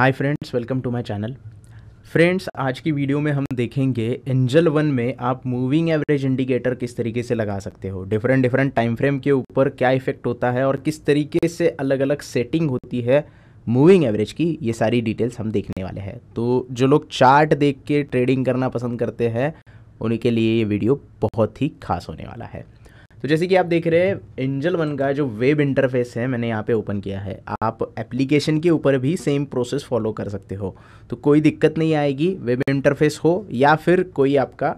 hi friends welcome to my channel friends आज की video में हम देखेंगे एंजल वन में आप मूविंग एवरेज इंडिकेटर किस तरीके से लगा सकते हो डिफरेंट डिफरेंट टाइम फ्रेम के ऊपर क्या इफेक्ट होता है और किस तरीके से अलग अलग सेटिंग होती है मूविंग एवरेज की ये सारी डिटेल्स हम देखने वाले हैं तो जो लोग चार्ट देख के ट्रेडिंग करना पसंद करते हैं उनके लिए ये वीडियो बहुत ही खास होने वाला है तो जैसे कि आप देख रहे हैं एंजल वन का जो वेब इंटरफेस है मैंने यहाँ पे ओपन किया है आप एप्लीकेशन के ऊपर भी सेम प्रोसेस फॉलो कर सकते हो तो कोई दिक्कत नहीं आएगी वेब इंटरफेस हो या फिर कोई आपका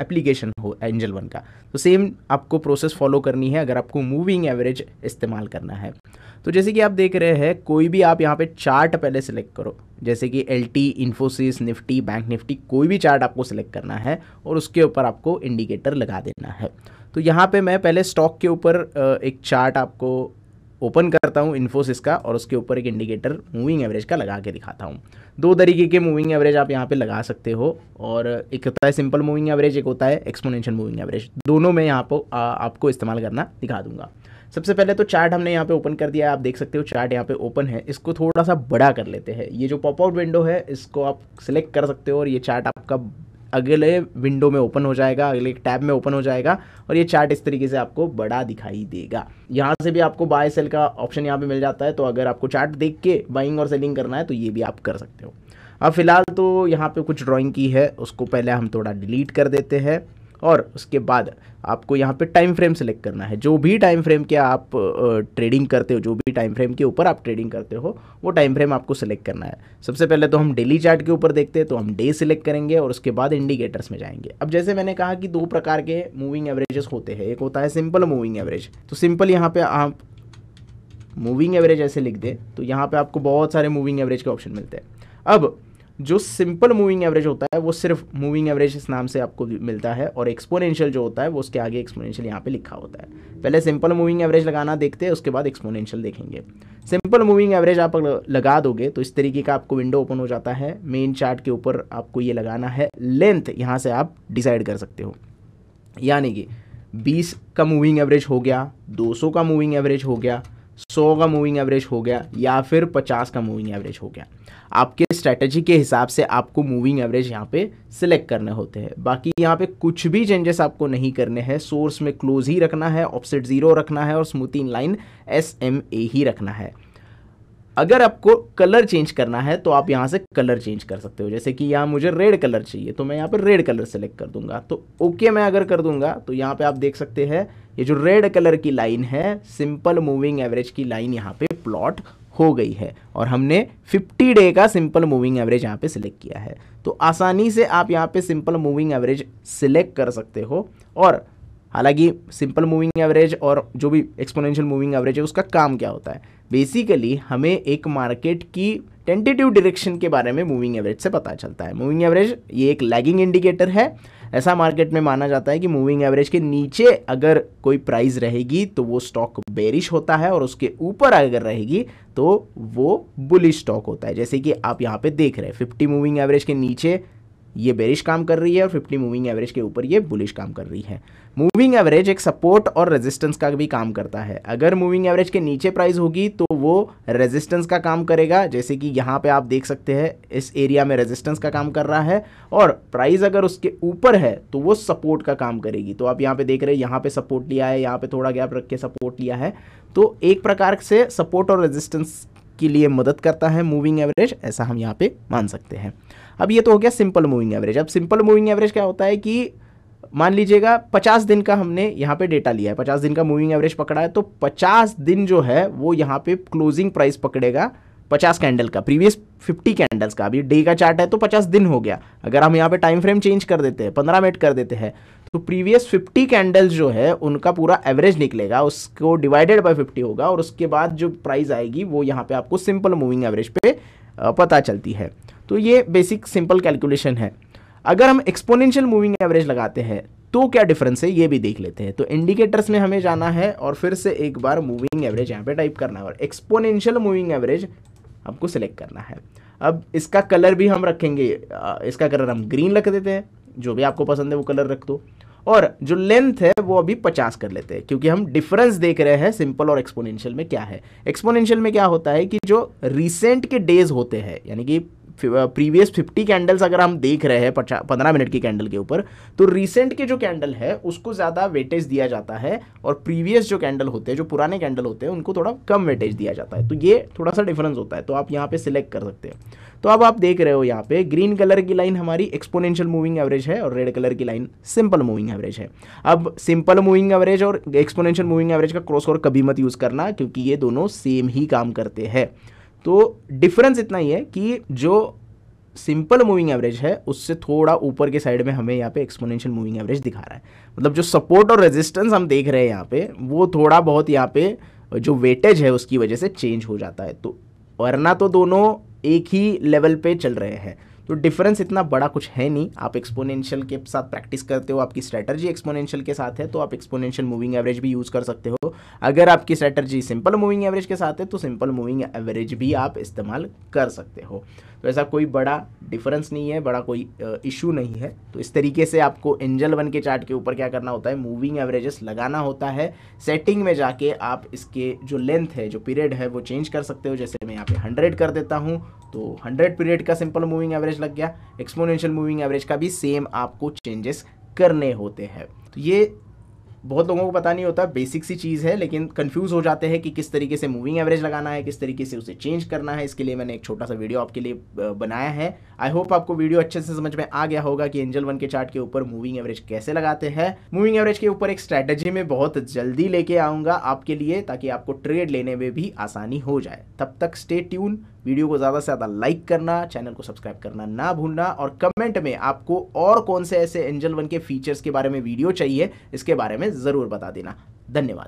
एप्लीकेशन हो एंजल वन का तो सेम आपको प्रोसेस फॉलो करनी है अगर आपको मूविंग एवरेज इस्तेमाल करना है तो जैसे कि आप देख रहे हैं कोई भी आप यहाँ पे चार्ट पहले सेलेक्ट करो जैसे कि L T Infosys Nifty bank Nifty कोई भी चार्ट आपको सेलेक्ट करना है और उसके ऊपर आपको इंडिकेटर लगा देना है तो यहाँ पे मैं पहले स्टॉक के ऊपर एक चार्ट आपको ओपन करता हूँ इन्फोसिस का और उसके ऊपर एक इंडिकेटर मूविंग एवरेज का लगा के दिखाता हूँ दो तरीके के मूविंग एवरेज आप यहाँ पे लगा सकते हो और एक होता है सिंपल मूविंग एवरेज एक होता है एक्सपोनेंशियल मूविंग एवरेज दोनों में यहाँ पर आपको इस्तेमाल करना दिखा दूंगा सबसे पहले तो चार्ट हमने यहाँ पे ओपन कर दिया है आप देख सकते हो चार्ट यहाँ पे ओपन है इसको थोड़ा सा बड़ा कर लेते हैं ये जो पॉपआउट विंडो है इसको आप सिलेक्ट कर सकते हो और ये चार्ट आपका अगले विंडो में ओपन हो जाएगा अगले एक टैब में ओपन हो जाएगा और ये चार्ट इस तरीके से आपको बड़ा दिखाई देगा यहाँ से भी आपको बाय सेल का ऑप्शन यहाँ पे मिल जाता है तो अगर आपको चार्ट देख के बाइंग और सेलिंग करना है तो ये भी आप कर सकते हो अब फिलहाल तो यहाँ पे कुछ ड्राइंग की है उसको पहले हम थोड़ा डिलीट कर देते हैं और उसके बाद आपको यहाँ पे टाइम फ्रेम सेलेक्ट करना है जो भी टाइम फ्रेम के आप ट्रेडिंग करते हो जो भी टाइम फ्रेम के ऊपर आप ट्रेडिंग करते हो वो टाइम फ्रेम आपको सेलेक्ट करना है सबसे पहले तो हम डेली चार्ट के ऊपर देखते हैं तो हम डे सिलेक्ट करेंगे और उसके बाद इंडिकेटर्स में जाएंगे अब जैसे मैंने कहा कि दो प्रकार के मूविंग एवरेजेस होते हैं एक होता है सिंपल मूविंग एवरेज तो सिंपल यहाँ पर आप मूविंग एवरेज ऐसे लिख दें तो यहाँ पर आपको बहुत सारे मूविंग एवरेज के ऑप्शन मिलते हैं अब जो सिंपल मूविंग एवरेज होता है वो सिर्फ मूविंग एवरेज इस नाम से आपको मिलता है और एक्सपोनेंशियल जो होता है वो उसके आगे एक्सपोनेंशियल यहाँ पे लिखा होता है पहले सिंपल मूविंग एवरेज लगाना देखते हैं उसके बाद एक्सपोनेंशियल देखेंगे सिंपल मूविंग एवरेज आप लगा दोगे तो इस तरीके का आपको विंडो ओपन हो जाता है मेन चार्ट के ऊपर आपको ये लगाना है लेंथ यहाँ से आप डिसाइड कर सकते हो यानी कि बीस का मूविंग एवरेज हो गया दो का मूविंग एवरेज हो गया सौ का मूविंग एवरेज हो गया या फिर पचास का मूविंग एवरेज हो गया आपके स्ट्रैटेजी के हिसाब से आपको मूविंग एवरेज यहाँ पे सिलेक्ट करने होते हैं बाकी यहाँ पे कुछ भी चेंजेस आपको नहीं करने हैं सोर्स में क्लोज ही रखना है ऑप्सेट ज़ीरो रखना है और smoothing line S M A ही रखना है अगर आपको कलर चेंज करना है तो आप यहाँ से कलर चेंज कर सकते हो जैसे कि यहाँ मुझे रेड कलर चाहिए तो मैं यहाँ पर रेड कलर सेलेक्ट कर दूंगा तो ओके मैं अगर कर दूंगा तो यहाँ पे आप देख सकते हैं ये जो रेड कलर की लाइन है सिंपल मूविंग एवरेज की लाइन यहाँ पे प्लॉट हो गई है और हमने 50 डे का सिंपल मूविंग एवरेज यहाँ पे सिलेक्ट किया है तो आसानी से आप यहाँ पे सिंपल मूविंग एवरेज सिलेक्ट कर सकते हो और हालांकि सिंपल मूविंग एवरेज और जो भी एक्सपोनेंशियल मूविंग एवरेज है उसका काम क्या होता है बेसिकली हमें एक मार्केट की टेंटेटिव डायरेक्शन के बारे में मूविंग एवरेज से पता चलता है मूविंग एवरेज ये एक लैगिंग इंडिकेटर है ऐसा मार्केट में माना जाता है कि मूविंग एवरेज के नीचे अगर कोई प्राइस रहेगी तो वो स्टॉक बेरिश होता है और उसके ऊपर अगर रहेगी तो वो बुलिश स्टॉक होता है जैसे कि आप यहाँ पे देख रहे हैं फिफ्टी मूविंग एवरेज के नीचे ये बेरिश काम कर रही है और 50 मूविंग एवरेज के ऊपर ये बुलिश काम कर रही है मूविंग एवरेज एक सपोर्ट और रेजिस्टेंस का भी काम करता है अगर मूविंग एवरेज के नीचे प्राइस होगी तो वो रेजिस्टेंस का काम करेगा जैसे कि यहाँ पे आप देख सकते हैं इस एरिया में रेजिस्टेंस का काम कर रहा है और प्राइस अगर उसके ऊपर है तो वो सपोर्ट का काम करेगी तो आप यहाँ पे देख रहे हैं यहाँ पे सपोर्ट लिया है यहाँ पे थोड़ा गैप रख के सपोर्ट लिया है तो एक प्रकार से सपोर्ट और रेजिस्टेंस के लिए मदद करता है मूविंग एवरेज ऐसा हम यहाँ पे मान सकते हैं अब ये तो हो गया सिंपल मूविंग एवरेज अब सिंपल मूविंग एवरेज क्या होता है कि मान लीजिएगा पचास दिन का हमने यहाँ पे डेटा लिया है पचास दिन का मूविंग एवरेज पकड़ा है तो पचास दिन जो है वो यहाँ पे क्लोजिंग प्राइस पकड़ेगा पचास कैंडल का प्रीवियस फिफ्टी कैंडल्स का अभी डे का चार्ट है तो पचास दिन हो गया अगर हम यहाँ पे टाइम फ्रेम चेंज कर देते हैं पंद्रह मिनट कर देते हैं तो प्रीवियस 50 कैंडल्स जो है उनका पूरा एवरेज निकलेगा उसको डिवाइडेड बाय 50 होगा और उसके बाद जो प्राइस आएगी वो यहाँ पे आपको सिंपल मूविंग एवरेज पे पता चलती है तो ये बेसिक सिंपल कैलकुलेशन है अगर हम एक्सपोनेंशियल मूविंग एवरेज लगाते हैं तो क्या डिफरेंस है ये भी देख लेते हैं तो इंडिकेटर्स में हमें जाना है और फिर से एक बार मूविंग एवरेज यहाँ पे टाइप करना है और एक्सपोनेंशियल मूविंग एवरेज आपको सिलेक्ट करना है अब इसका कलर भी हम रखेंगे इसका कलर हम ग्रीन रख देते हैं जो भी आपको पसंद है वो कलर रख दो और जो लेंथ है वो अभी पचास कर लेते हैं क्योंकि हम डिफरेंस देख रहे हैं सिंपल और एक्सपोनेंशियल में क्या है एक्सपोनेंशियल में क्या होता है कि जो रिसेंट के डेज होते हैं यानी कि प्रीवियस फिफ्टी कैंडल्स अगर हम देख रहे हैं पंद्रह मिनट की कैंडल के ऊपर तो रिसेंट के जो कैंडल है उसको ज़्यादा वेटेज दिया जाता है और प्रीवियस जो कैंडल होते हैं जो पुराने कैंडल होते हैं उनको थोड़ा कम वेटेज दिया जाता है तो ये थोड़ा सा डिफरेंस होता है तो आप यहाँ पर सिलेक्ट कर सकते हैं तो अब आप देख रहे हो यहाँ पे ग्रीन कलर की लाइन हमारी एक्सपोनेंशियल मूविंग एवरेज है और रेड कलर की लाइन सिंपल मूविंग एवरेज है अब सिंपल मूविंग एवरेज और एक्सपोनेंशियल मूविंग एवरेज का क्रॉस और कभी मत यूज़ करना क्योंकि ये दोनों सेम ही काम करते हैं तो डिफरेंस इतना ही है कि जो सिंपल मूविंग एवरेज है उससे थोड़ा ऊपर के साइड में हमें यहाँ पे एक्सपोनेंशियल मूविंग एवरेज दिखा रहा है मतलब जो सपोर्ट और रेजिस्टेंस हम देख रहे हैं यहाँ पे वो थोड़ा बहुत यहाँ पे जो वेटेज है उसकी वजह से चेंज हो जाता है तो वरना तो दोनों एक ही लेवल पे चल रहे हैं तो डिफरेंस इतना बड़ा कुछ है नहीं आप एक्सपोनेंशियल के साथ प्रैक्टिस करते हो आपकी स्ट्रैटर्जी एक्सपोनेंशियल के साथ है तो आप एक्सपोनेंशियल मूविंग एवरेज भी यूज़ कर सकते हो अगर आपकी स्ट्रैटर्जी सिंपल मूविंग एवरेज के साथ है तो सिंपल मूविंग एवरेज भी आप इस्तेमाल कर सकते हो तो ऐसा कोई बड़ा डिफरेंस नहीं है बड़ा कोई इशू नहीं है तो इस तरीके से आपको एंजल वन के चार्ट के ऊपर क्या करना होता है मूविंग एवरेजेस लगाना होता है सेटिंग में जाके आप इसके जो लेंथ है जो पीरियड है वो चेंज कर सकते हो जैसे मैं यहाँ पे हंड्रेड कर देता हूँ तो 100 पीरियड का सिंपल मूविंग एवरेज लग गया एक्सपोनेंशियल मूविंग एवरेज का भी सेम आपको चेंजेस करने होते हैं तो ये बहुत लोगों को पता नहीं होता बेसिक सी चीज़ है लेकिन कंफ्यूज हो जाते हैं कि किस तरीके से मूविंग एवरेज लगाना है किस तरीके से उसे चेंज करना है इसके लिए मैंने एक छोटा सा वीडियो आपके लिए बनाया है आई होप आपको वीडियो अच्छे से समझ में आ गया होगा कि एंजल वन के चार्ट के ऊपर मूविंग एवरेज कैसे लगाते हैं मूविंग एवरेज के ऊपर एक स्ट्रैटेजी में बहुत जल्दी लेके आऊँगा आपके लिए ताकि आपको ट्रेड लेने में भी आसानी हो जाए तब तक स्टे ट्यून वीडियो को ज़्यादा से ज़्यादा लाइक करना चैनल को सब्सक्राइब करना ना भूलना और कमेंट में आपको और कौन से ऐसे एंजल वन के फीचर्स के बारे में वीडियो चाहिए इसके बारे में ज़रूर बता देना धन्यवाद